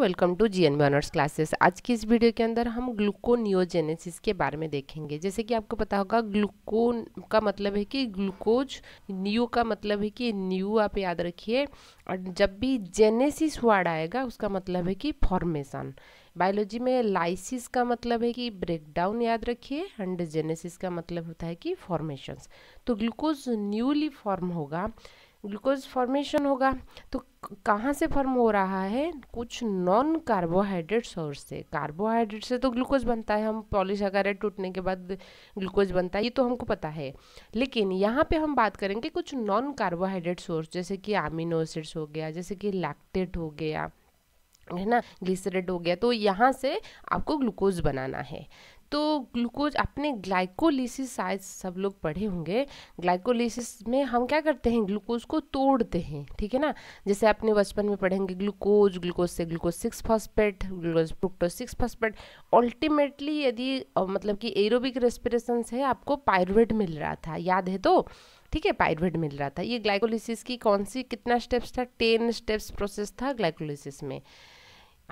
welcome to G N honours classes आज की इस वीडियो के अंदर हम ग्लूकोनियोजेनेसिस के बारे में देखेंगे जैसे कि आपको पता होगा ग्लूकोन का मतलब है कि ग्लूकोज न्यू का मतलब है कि न्यू आप याद रखिए और जब भी जेनेसिस वर्ड आएगा उसका मतलब है कि फॉर्मेशन बायोलॉजी में लाइसिस का मतलब है कि ब्रेकडाउन याद रखिए एंड जेनेसिस का मतलब होता है कि फॉर्मेशंस तो ग्लूकोज न्यूली फॉर्म होगा ग्लूकोज फॉर्मेशन होगा तो कहाँ से फॉर्म हो रहा है कुछ नॉन कार्बोहाइड्रेट सोर्स से कार्बोहाइड्रेट से तो ग्लूकोज बनता है हम पॉलीसैकेराइड टूटने के बाद ग्लूकोज बनता है ये तो हमको पता है लेकिन यहाँ पे हम बात करेंगे कुछ नॉन कार्बोहाइड्रेट सोर्स जैसे कि आमिनो एसिड्स हो गया जैसे कि लैक्टेट हो गया है ना ग्लिसरेट हो गया तो यहाँ से आपको ग्लूकोज बनाना है तो ग्लूकोज अपने ग्लाइकोलिसिस शायद सब लोग पढ़े होंगे ग्लाइकोलिसिस में हम क्या करते हैं ग्लूकोज को तोड़ते हैं ठीक है ना जैसे अपने बचपन में पढ़ेंगे ग्लूकोज ग्लूकोज से glucose six phosphate glucose fructose six phosphate ultimately यदि मतलब कि एरोबिक रेस्पिरेशन से आपको पायरवेड मिल रहा था याद है तो ठीक है पायरवेड मिल रहा था ये ग्लाइकोलिसिस की कौन सी कितना स्टेप्स था टेन स्टेप्स प्रोसेस था ग्लाइकोलिसिस में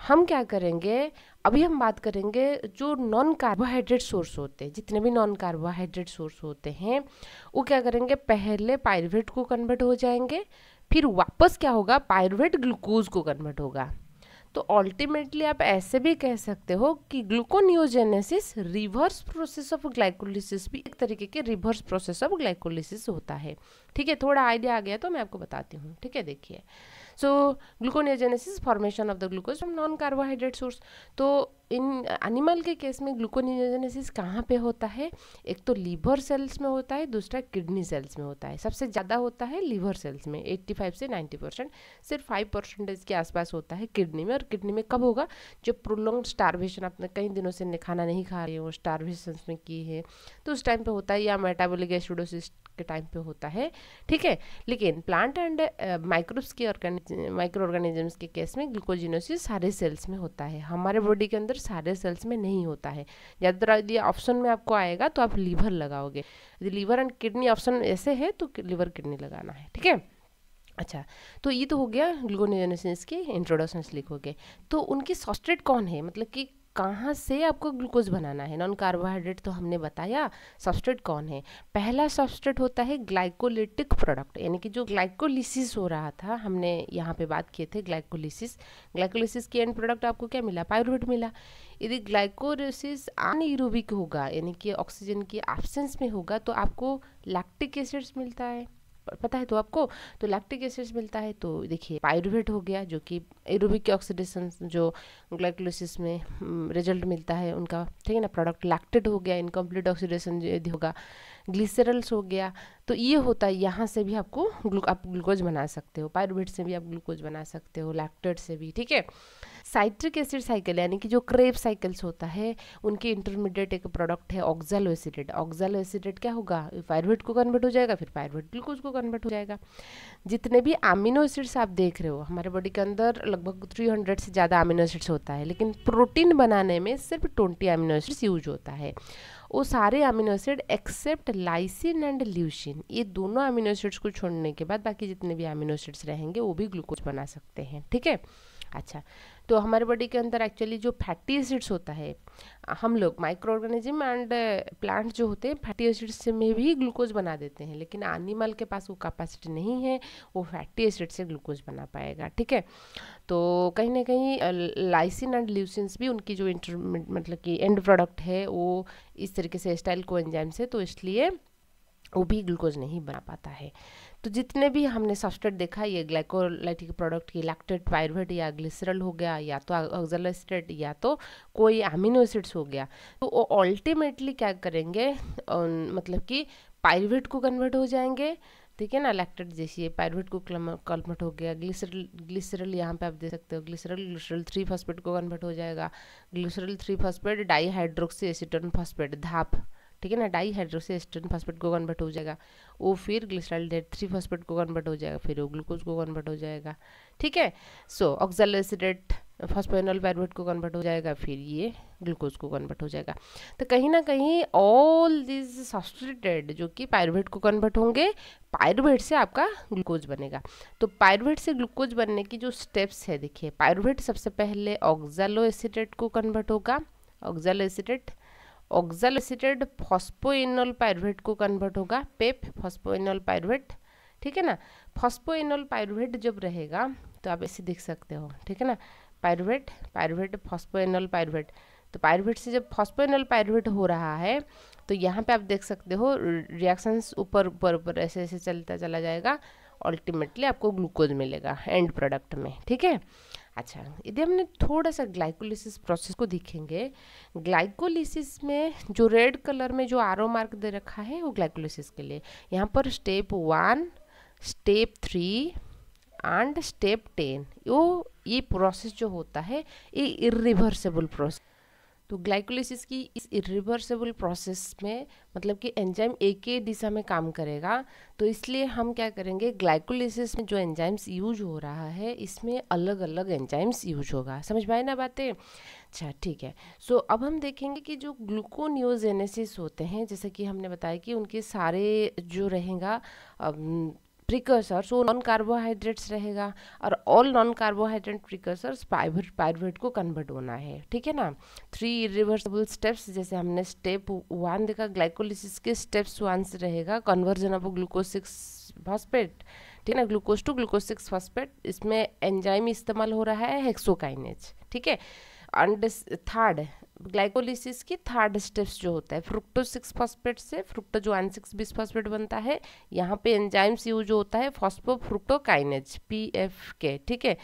हम क्या करेंगे अभी हम बात करेंगे जो नॉन कार्बोहाइड्रेट सोर्स होते हैं जितने भी नॉन कार्बोहाइड्रेट सोर्स होते हैं वो क्या करेंगे पहले पायरवेट को कन्वर्ट हो जाएंगे फिर वापस क्या होगा पायरवेट ग्लूकोज को कन्वर्ट होगा तो अल्टीमेटली आप ऐसे भी कह सकते हो कि gluconeogenesis reverse process of glycolysis भी एक तरीके के रिवर्स प्रोसेस ऑफ ग्लाइकोलिसिस होता है ठीक है थोड़ा आइडिया आ गया तो मैं आपको बताती हूँ ठीक है देखिए so gluconeogenesis formation of the glucose from non carbohydrate source तो इन एनिमल के केस में ग्लूकोनिजोजेनेसिस कहाँ पे होता है एक तो लीवर सेल्स में होता है दूसरा किडनी सेल्स में होता है सबसे ज़्यादा होता है लीवर सेल्स में 85 से 90 परसेंट सिर्फ 5 परसेंटेज के आसपास होता है किडनी में और किडनी में कब होगा जो प्रोलोंग स्टारवेशन आपने कई दिनों से खाना नहीं खा रहे हो स्टारवेशन में की है तो उस टाइम पर होता है या मेटाबोलिक एसिडोसिस के टाइम पे होता है ठीक है लेकिन प्लांट एंड माइक्रोब्स के माइक्रो ऑर्गेनिजम्स के केस में ग्लूकोजिनोसिस सारे सेल्स में होता है हमारे बॉडी के अंदर अंदर सारे सेल्स में नहीं होता है ज़्यादातर यदि ऑप्शन में आपको आएगा तो आप लीवर लगाओगे यदि लीवर एंड किडनी ऑप्शन ऐसे है तो लीवर किडनी लगाना है ठीक है अच्छा तो ये तो हो गया ग्लूकोनियोसिस के इंट्रोडक्शन लिखोगे तो उनकी सॉस्ट्रेट कौन है मतलब कि कहाँ से आपको ग्लूकोज बनाना है नॉन कार्बोहाइड्रेट तो हमने बताया सब्सट्रेट कौन है पहला सब्सट्रेट होता है ग्लाइकोलिटिक प्रोडक्ट यानी कि जो ग्लाइकोलिसिस हो रहा था हमने यहाँ पे बात किए थे ग्लाइकोलिसिस ग्लाइकोलिसिस के एंड प्रोडक्ट आपको क्या मिला पायरूवेट मिला यदि ग्लाइकोलिसिस अनयूरोबिक होगा यानी कि ऑक्सीजन की एब्सेंस में होगा तो आपको लैक्टिक एसिड्स मिलता है पता है तो आपको तो लैक्टिक एसिड्स मिलता है तो देखिए पायरुवेट हो गया जो कि एरोबिक ऑक्सीडेशन जो ग्लाइकोलिसिस में रिजल्ट हम्म, मिलता है उनका ठीक है ना प्रोडक्ट लैक्टेड हो गया इनकम्प्लीट ऑक्सीडेशन यदि होगा ग्लिसरल्स हो गया तो ये होता है यहाँ से भी आपको ग्लू आप ग्लूकोज बना सकते हो पायरुवेट से भी आप ग्लूकोज बना सकते हो लैक्टेड से भी ठीक है साइट्रिक एसिड साइकिल यानी कि जो क्रेप साइकिल्स होता है उनकी इंटरमीडिएट एक प्रोडक्ट है ऑक्जालो एसिडेट ऑक्जालो एसिडेट क्या होगा पायरवेट को कन्वर्ट हो जाएगा फिर पायरवेट ग्लूकोज को कन्वर्ट हो जाएगा जितने भी अमीनो एसिड्स आप देख रहे हो हमारे बॉडी के अंदर लगभग 300 से ज़्यादा अमीनो एसिड्स होता है लेकिन प्रोटीन बनाने में सिर्फ 20 अमीनो एसिड्स यूज होता है वो सारे amino acid except lysine and leucine ये दोनों अमीनो एसिड्स को छोड़ने के बाद बाकी जितने भी अमीनो एसिड्स रहेंगे वो भी ग्लूकोज बना सकते हैं ठीक है अच्छा तो हमारे बॉडी के अंदर एक्चुअली जो फैटी एसिड्स होता है हम लोग माइक्रो ऑर्गेनिज्म एंड प्लांट जो होते हैं फैटी एसिड्स से में भी ग्लूकोज बना देते हैं लेकिन एनिमल के पास वो कैपेसिटी नहीं है वो फैटी एसिड से ग्लूकोज बना पाएगा ठीक है तो कहीं ना कहीं लाइसिन एंड ल्यूसिन्स भी उनकी जो इंटर मतलब कि एंड प्रोडक्ट है वो इस तरीके से स्टाइल को एंजाइम से तो इसलिए वो भी ग्लूकोज नहीं बना पाता है तो जितने भी हमने सॉफ्टवेयर देखा ये ग्लाइकोलाइटिक प्रोडक्ट की लैक्टेट पायरवेट या ग्लिसरल हो गया या तो ऑक्जलोस्टेट या तो कोई अमीनो एसिड्स हो गया तो वो अल्टीमेटली क्या करेंगे मतलब कि पायरवेट को कन्वर्ट हो जाएंगे ठीक है ना लैक्टेट जैसे पायरवेट को कन्वर्ट हो गया ग्लिसरल ग्लिसरल यहाँ पे आप देख सकते हो ग्लिसरल ग्लिसरल थ्री फॉस्फेट को कन्वर्ट हो जाएगा glycerol three phosphate dihydroxy acetone phosphate धाप ठीक है ना डाई हाइड्रो फॉस्फेट को कन्वर्ट हो जाएगा वो फिर ग्लिसराइल डेट थ्री फॉस्फेट को कन्वर्ट हो जाएगा फिर वो ग्लूकोज को कन्वर्ट हो जाएगा ठीक है सो ऑक्जालोसिडेट फॉस्फेनॉल पैरवेट को कन्वर्ट हो जाएगा फिर ये ग्लूकोज को कन्वर्ट हो जाएगा तो कहीं ना कहीं ऑल दिस सॉस्ट्रेटेड जो कि पायरवेट को कन्वर्ट होंगे पायरवेट से आपका ग्लूकोज बनेगा तो पायरवेट से ग्लूकोज बनने की जो स्टेप्स है देखिए पायरवेट सबसे पहले ऑक्जालो एसिडेट को कन्वर्ट होगा oxaloacetate oxaloacetate phosphoenol pyruvate को कन्वर्ट होगा पेप फॉस्पोइनोल पायरुवेट ठीक है ना फॉस्पोइनोल पायरुवेट जब रहेगा तो आप ऐसे देख सकते हो ठीक है ना पायरुवेट पायरुवेट फॉस्पोइनोल पायरुवेट तो पायरुवेट से जब फॉस्पोइनोल पायरुवेट हो रहा है तो यहाँ पे आप देख सकते हो रिएक्शंस ऊपर ऊपर ऊपर ऐसे ऐसे चलता चला जाएगा अल्टीमेटली आपको ग्लूकोज मिलेगा एंड प्रोडक्ट में ठीक है अच्छा यदि हमने थोड़ा सा ग्लाइकोलिसिस प्रोसेस को देखेंगे ग्लाइकोलिसिस में जो रेड कलर में जो आर मार्क दे रखा है वो ग्लाइकोलिसिस के लिए यहाँ पर step one step three and step ten वो ये प्रोसेस जो होता है ये इरिवर्सेबल प्रोसेस तो ग्लाइकोलिसिस की इस रिवर्सेबल प्रोसेस में मतलब कि एंजाइम एक ही दिशा में काम करेगा तो इसलिए हम क्या करेंगे ग्लाइकोलिसिस में जो एंजाइम्स यूज हो रहा है इसमें अलग अलग एंजाइम्स यूज होगा समझ पाए ना बातें अच्छा ठीक है सो so, अब हम देखेंगे कि जो ग्लूकोनियोजेनेसिस होते हैं जैसे कि हमने बताया कि उनके सारे जो रहेगा प्रिकर्सर सो नॉन कार्बोहाइड्रेट्स रहेगा और all non carbohydrate precursors pyruvate pyruvate को कन्वर्ट होना है ठीक है ना थ्री रिवर्सबल स्टेप्स जैसे हमने स्टेप वन देखा ग्लाइकोलिसिस के स्टेप्स वन से रहेगा conversion of glucose six phosphate ठीक है ना glucose to glucose six phosphate इसमें एंजाइम इस्तेमाल हो रहा है हेक्सोकाइनेज ठीक है एंड थर्ड ग्लाइकोलिसिस की थर्ड स्टेप्स जो होता है फ्रुक्टो सिक्स फॉस्फेट से जो एन सिक्स बीस फॉस्फेट बनता है यहाँ पे एंजाइम्स यूज होता है फ्रुक्टो काइनेज पी एफ के ठीक है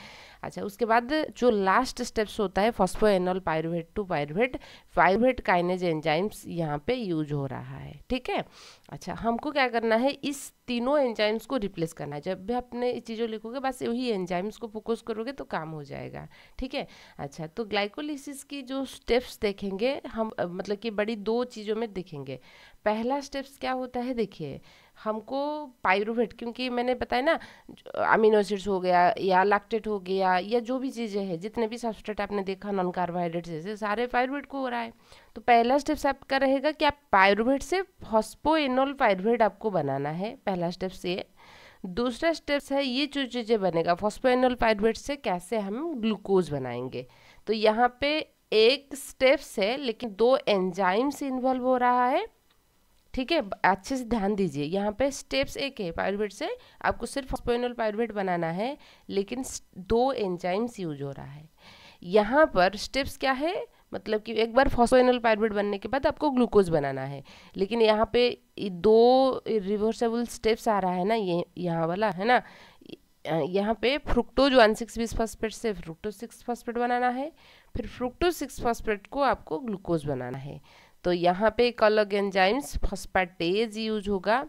अच्छा उसके बाद जो लास्ट स्टेप्स होता है phosphoenol pyruvate to pyruvate pyruvate kinase enzymes यहाँ पे यूज हो रहा है ठीक है अच्छा हमको क्या करना है इस तीनों एंजाइम्स को रिप्लेस करना है जब भी आपने चीज़ों लिखोगे बस वही एंजाइम्स को फोकस करोगे तो काम हो जाएगा ठीक है अच्छा तो ग्लाइकोलिसिस की जो स्टेप्स देखेंगे हम मतलब कि बड़ी दो चीज़ों में देखेंगे पहला स्टेप्स क्या होता है देखिए हमको पायरूवेट क्योंकि मैंने बताया ना अमीनो एसिड्स हो गया या लैक्टेट हो गया या जो भी चीज़ें हैं जितने भी सब्सट्रेट आपने देखा नॉन कार्बोहाइड्रेट जैसे सारे पायरूवेट को हो रहा है तो पहला स्टेप्स आपका रहेगा कि आप पायरूवेट से फॉस्पोइनोल पायरूवेट आपको बनाना है पहला स्टेप्स ये दूसरा स्टेप्स है ये जो चीज़ें बनेगा फॉस्पोइनोल पायरूवेट से कैसे हम ग्लूकोज बनाएंगे तो यहाँ पे एक स्टेप्स है लेकिन दो एंजाइम्स इन्वॉल्व हो रहा है ठीक है अच्छे से ध्यान दीजिए यहाँ पे स्टेप्स एक है पायरुवेट से आपको सिर्फ स्पोइनल पायरुवेट बनाना है लेकिन दो एंजाइम्स यूज हो रहा है यहाँ पर स्टेप्स क्या है मतलब कि एक बार फॉसोइनल पायरुवेट बनने के बाद आपको ग्लूकोज बनाना है लेकिन यहाँ पे दो रिवर्सेबल स्टेप्स आ रहा है ना ये यहाँ वाला है ना यहाँ पे fructose one six bis phosphate से फ्रुक्टोज सिक्स फॉस्फेट बनाना है फिर फ्रुक्टोज सिक्स फॉस्फेट को आपको ग्लूकोज बनाना है तो यहाँ पे एक अलग एंजाइम्स फॉस्फेटेज यूज होगा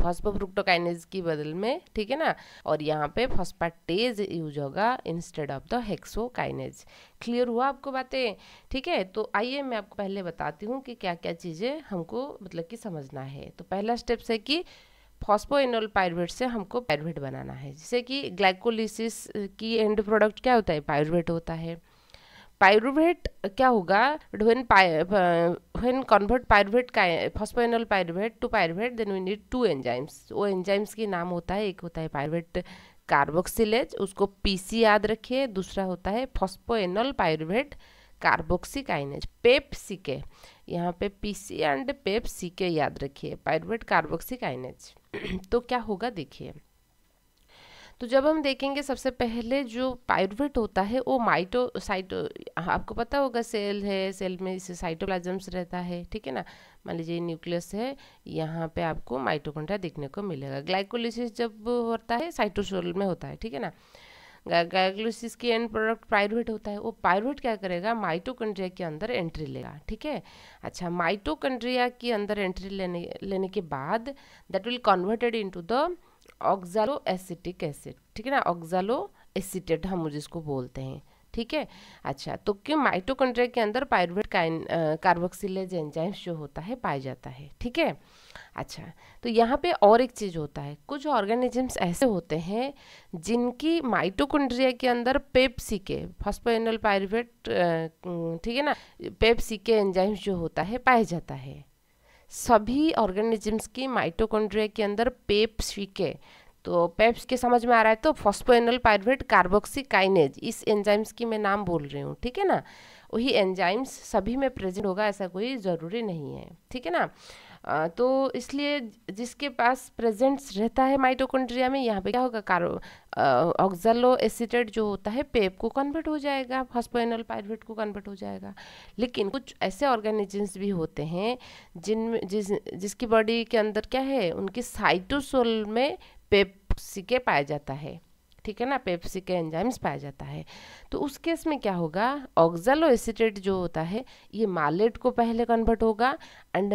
फॉस्फोफ्रुक्टोकाइनेज की बदल में ठीक है ना और यहाँ पे फॉस्फेटेज यूज होगा instead of the hexokinase clear हुआ आपको बातें ठीक है तो आइए मैं आपको पहले बताती हूँ कि क्या क्या चीज़ें हमको मतलब कि समझना है तो पहला स्टेप्स है कि एनोल पायरवेट से हमको पायरवेट बनाना है जैसे कि ग्लाइकोलिसिस की एंड प्रोडक्ट क्या होता है पायरवेट होता है पायरुवेट uh, क्या होगा वेन कन्वर्ट पायरुवेट का phosphoenol pyruvate to pyruvate then we need to enzymes वो एंजाइम्स के नाम होता है एक होता है पायरुवेट कार्बोक्सिलेज उसको पीसी याद रखिए दूसरा होता है फॉस्पोएनल पायरुवेट कार्बोक्सिकाइनेज पेप सीके यहाँ पे पीसी एंड पेप सीके याद रखिए पायरुवेट कार्बोक्सिकाइनेज तो क्या होगा देखिए तो जब हम देखेंगे सबसे पहले जो पायरवेट होता है वो माइटो साइटो आपको पता होगा सेल है सेल में इसे साइटोप्लाजम्स रहता है ठीक है ना मान लीजिए न्यूक्लियस है यहाँ पे आपको माइटोकोंड्रिया देखने को मिलेगा ग्लाइकोलिसिस जब होता है साइटोसोल में होता है ठीक है ना ग्लाइकोलिसिस की एंड प्रोडक्ट पायरवेट होता है वो पायरवेट क्या करेगा माइटोकंड्रिया के अंदर एंट्री लेगा ठीक है अच्छा माइटोकंड्रिया के अंदर एंट्री लेने लेने के बाद that will converted into the oxaloacetic acid ठीक है ना ऑक्जालो एसिटेट हम जिसको बोलते हैं ठीक है अच्छा तो क्यों माइटोकॉन्ड्रिया के अंदर पायरुवेट कार्बोक्सिलेज एंजाइम्स जो होता है पाया जाता है ठीक है अच्छा तो यहाँ पे और एक चीज़ होता है कुछ ऑर्गेनिजम्स ऐसे होते हैं जिनकी माइटोकॉन्ड्रिया के अंदर पेप्सी के फॉस्पोइनल पायरुवेट ठीक है ना पेप्सी के एंजाइम्स जो होता है पाया जाता है सभी ऑर्गेनिजम्स की माइटोकॉन्ड्रिया के अंदर पेप्स के तो पेप्स के समझ में आ रहा है तो फॉस्पोइनल पायरवेट काइनेज इस एंजाइम्स की मैं नाम बोल रही हूँ ठीक है ना वही एंजाइम्स सभी में प्रेजेंट होगा ऐसा कोई ज़रूरी नहीं है ठीक है ना तो इसलिए जिसके पास प्रेजेंट्स रहता है माइटोकॉन्ड्रिया में यहाँ पे क्या होगा कारो ऑक्जलो एसिटेट जो होता है पेप को कन्वर्ट हो जाएगा फॉस्पोइनल पायरवेट को कन्वर्ट हो जाएगा लेकिन कुछ ऐसे ऑर्गेनिजम्स भी होते हैं जिन जिस जिसकी बॉडी के अंदर क्या है उनकी साइटोसोल में पेप के पाया जाता है ठीक है ना पेप्सी के एंजाइम्स पाया जाता है तो उस केस में क्या होगा ऑक्जलो एसिटेट जो होता है ये मालेट को पहले कन्वर्ट होगा एंड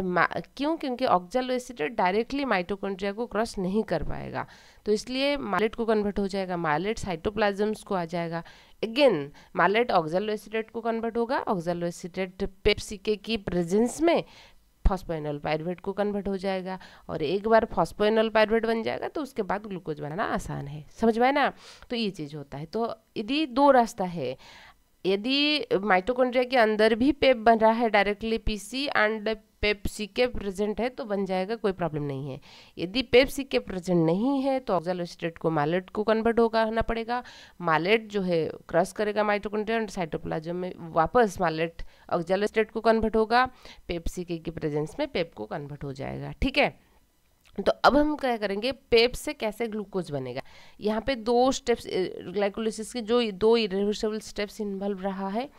क्यों क्योंकि ऑक्जलो एसिटेट डायरेक्टली माइटोकॉन्ड्रिया को क्रॉस नहीं कर पाएगा तो इसलिए मालेट को कन्वर्ट हो जाएगा मालेट साइटोप्लाजम्स को आ जाएगा अगेन मालेट ऑक्जलो एसिटेट को कन्वर्ट होगा ऑक्जलो एसिटेट पेप्सिके की प्रेजेंस में फॉस्पोइनल पायरवेट को कन्वर्ट हो जाएगा और एक बार फॉस्पोइनल पायरवेट बन जाएगा तो उसके बाद ग्लूकोज बनाना आसान है समझ में ना तो ये चीज़ होता है तो यदि दो रास्ता है यदि माइटोकॉन्ड्रिया के अंदर भी पेप बन रहा है directly PC and PEP C के प्रेजेंट है तो बन जाएगा कोई प्रॉब्लम नहीं है यदि पेप सी के प्रेजेंट नहीं है तो स्टेट को मालेट को कन्वर्ट होगा होना पड़ेगा मालेट जो है क्रॉस करेगा माइटोकॉन्ड्रिया एंड साइटोप्लाज्म में वापस मालेट स्टेट को कन्वर्ट होगा पेप सी के प्रेजेंस में पेप को कन्वर्ट हो जाएगा ठीक है तो अब हम क्या करेंगे पेप से कैसे ग्लूकोज बनेगा यहाँ पे दो स्टेप्स ग्लाइकोलिसिस के जो दो इरिवर्सिबल स्टेप्स इन्वॉल्व रहा है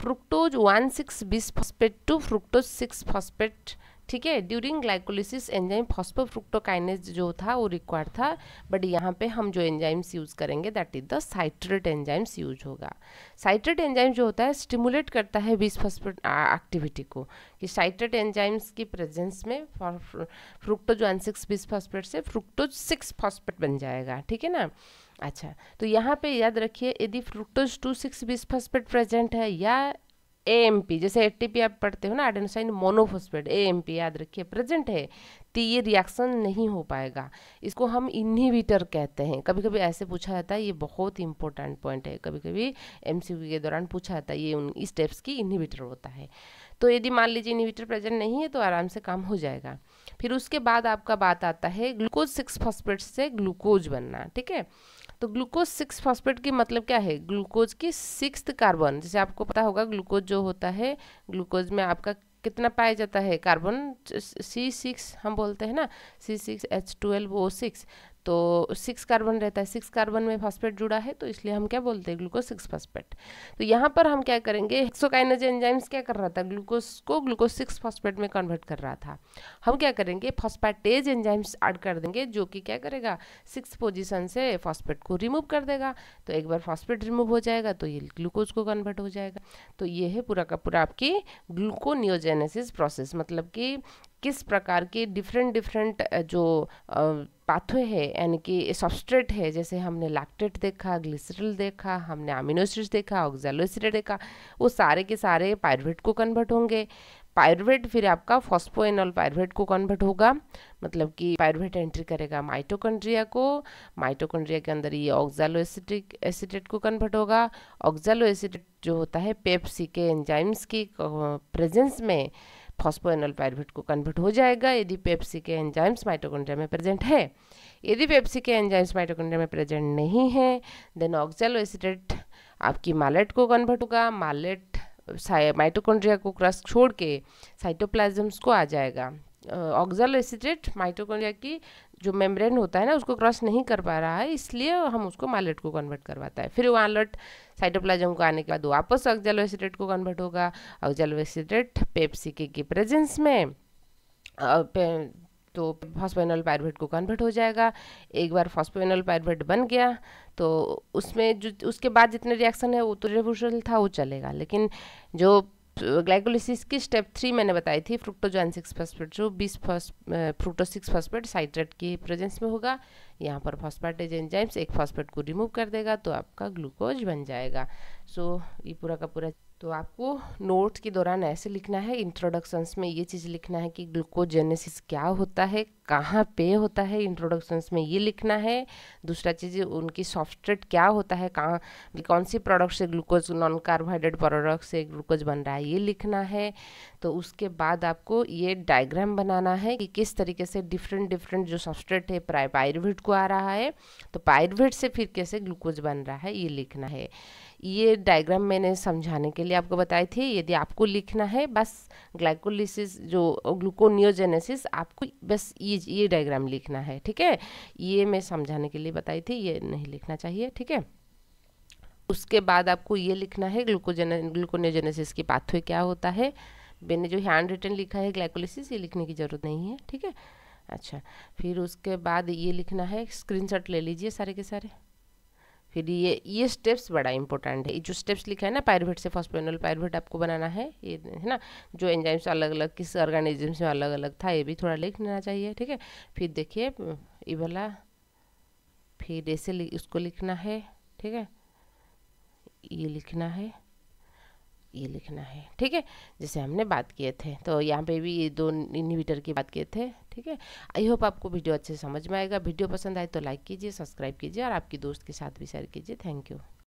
fructose one six bis phosphate to fructose six phosphate ठीक है ड्यूरिंग ग्लाइकोलिसिस एंजाइम फॉस्फोफ्रुक्टोकाइनेज जो था वो रिक्वायर्ड था बट यहाँ पे हम जो एंजाइम्स यूज़ करेंगे that is the citrate enzymes use होगा साइट्रेट एंजाइम जो होता है स्टिमुलेट करता है बीस फॉस्फेट एक्टिविटी को कि साइट्रेट एंजाइम्स की प्रेजेंस में fructose one six bis phosphate से फ्रुक्टोज सिक्स फॉस्पेट बन जाएगा ठीक है ना अच्छा तो यहाँ पे याद रखिए यदि fructose two six bis phosphate present है या ए एम पी जैसे पी आप पढ़ते हो ना एडेनोसाइन मोनोफोस्फेट पी याद रखिए प्रेजेंट है तो ये रिएक्शन नहीं हो पाएगा इसको हम इन्हीबिटर कहते हैं कभी कभी ऐसे पूछा जाता है ये बहुत इंपॉर्टेंट पॉइंट है कभी कभी एम के दौरान पूछा जाता है ये उन स्टेप्स की इन्हीबिटर होता है तो यदि मान लीजिए इन्हीबिटर प्रेजेंट नहीं है तो आराम से काम हो जाएगा फिर उसके बाद आपका बात आता है ग्लूकोज सिक्स फॉस्फेट से ग्लूकोज बनना ठीक है तो ग्लूकोज सिक्स फॉस्फेट की मतलब क्या है ग्लूकोज की सिक्स कार्बन जैसे आपको पता होगा ग्लूकोज जो होता है ग्लूकोज में आपका कितना पाया जाता है कार्बन सी सिक्स हम बोलते हैं ना C six H twelve O six तो सिक्स कार्बन रहता है सिक्स कार्बन में फास्फेट जुड़ा है तो इसलिए हम क्या बोलते हैं ग्लूकोज सिक्स फास्फेट तो यहाँ पर हम क्या करेंगे हेक्सोकाइनज एंजाइम्स क्या कर रहा था ग्लूकोज को ग्लूकोज सिक्स फास्फेट में कन्वर्ट कर रहा था हम क्या करेंगे फॉस्फेटेज एंजाइम्स ऐड कर देंगे जो कि क्या करेगा सिक्स पोजिशन से फॉस्फेट को रिमूव कर देगा तो एक बार फॉस्फेट रिमूव हो जाएगा तो ये ग्लूकोज को कन्वर्ट हो जाएगा तो ये है पूरा का पूरा आपकी ग्लूकोनियोजेनेसिस प्रोसेस मतलब कि किस प्रकार के डिफरेंट डिफरेंट जो पाथवे है यानी कि सबस्ट्रेट है जैसे हमने लैक्टेट देखा ग्लिसरल देखा हमने अमीनोसिड देखा ऑक्जेलोसिड देखा वो सारे के सारे पायरवेट को कन्वर्ट होंगे पायरवेट फिर आपका फॉस्फोएनॉल पायरवेट को कन्वर्ट होगा मतलब कि पायरवेट एंट्री करेगा माइटोकॉन्ड्रिया को माइटोकॉन्ड्रिया के अंदर ये एसिडिक एसिडेट को कन्वर्ट होगा एसिडेट जो होता है पेप्सी के एंजाइम्स की प्रेजेंस में फॉस्पोएनल पायरवेट को कन्वर्ट हो जाएगा यदि पेप्सी के एंजाइम्स माइटोकॉन्ड्रिया में प्रेजेंट है यदि पेप्सी के एंजाइम्स माइटोकॉन्ड्रिया में प्रेजेंट नहीं है देन ऑक्जेलो एसिडेट आपकी मालेट को कन्वर्ट होगा मालेट माइटोकॉन्ड्रिया को क्रस छोड़ के साइटोप्लाजम्स को आ जाएगा ऑक्जल एसिटेट माइटोकॉन्ड्रिया की जो मेम्ब्रेन होता है ना उसको क्रॉस नहीं कर पा रहा है इसलिए हम उसको माइलेट को कन्वर्ट करवाता है फिर वो साइटोप्लाजम साइटोप्लाज्म को आने के बाद वापस ऑक्जल को कन्वर्ट होगा ऑक्जल एसिटेट पेप्सिके की प्रेजेंस में तो फॉस्फेनल पायरवेट को कन्वर्ट हो जाएगा एक बार फॉस्फेनल पायरवेट बन गया तो उसमें जो उसके बाद जितने रिएक्शन है वो तो रिवर्सल था वो चलेगा लेकिन जो ग्लाइकोलिसिस की स्टेप थ्री मैंने बताई थी फ्रुक्टोजान सिक्स फॉस्फेट जो bis phos fructo six phosphate citrate की प्रेजेंस में होगा यहाँ पर फॉस्फाटेज एंजाइम्स एक फॉस्फेट को रिमूव कर देगा तो आपका ग्लूकोज बन जाएगा सो so, ये पूरा का पूरा तो आपको नोट्स के दौरान ऐसे लिखना है इंट्रोडक्शंस में ये चीज़ लिखना है कि ग्लूकोजेनेसिस क्या होता है कहाँ पे होता है इंट्रोडक्शंस में ये लिखना है दूसरा चीज़ उनकी सॉफ्टेट क्या होता है कहाँ कौन सी प्रोडक्ट से ग्लूकोज नॉन कार्बोहाइड्रेट प्रोडक्ट से ग्लूकोज बन रहा है ये लिखना है तो उसके बाद आपको ये डायग्राम बनाना है कि किस तरीके से डिफरेंट डिफरेंट जो सॉफ्टेट है प्राय पायरवेट को आ रहा है तो पायरवेट से फिर कैसे ग्लूकोज बन रहा है ये लिखना है ये डायग्राम मैंने समझाने के लिए आपको बताई थी यदि आपको लिखना है बस ग्लाइकोलिसिस जो ग्लूकोनियोजेनेसिस आपको बस ये ये ये डायग्राम लिखना है ठीक है ये मैं समझाने के लिए बताई थी ये नहीं लिखना चाहिए ठीक है उसके बाद आपको ये लिखना है ग्लूकोजेन ग्लूकोनियोजेनेसिस की पाथवे क्या होता है मैंने जो हैंड रिटर्न लिखा है ग्लाइकोलिसिस ये लिखने की ज़रूरत नहीं है ठीक है अच्छा फिर उसके बाद ये लिखना है स्क्रीनशॉट ले लीजिए सारे के सारे फिर ये ये स्टेप्स बड़ा इंपॉर्टेंट है जो स्टेप्स लिखा है ना पायरवेट से फॉस्पेनल पायरवेट आपको बनाना है ये है ना जो एंजाइम्स अलग अलग किस ऑर्गेनिजम्स में अलग अलग था ये भी थोड़ा लिख लेना चाहिए ठीक है फिर देखिए ये वाला फिर ऐसे उसको लिखना है ठीक है ये लिखना है ये लिखना है ठीक है जैसे हमने बात किए थे तो यहाँ पे भी ये दो इनिविटर की बात किए थे ठीक है आई होप आपको वीडियो अच्छे समझ में आएगा वीडियो पसंद आए तो लाइक कीजिए सब्सक्राइब कीजिए और आपके दोस्त के साथ भी शेयर कीजिए थैंक यू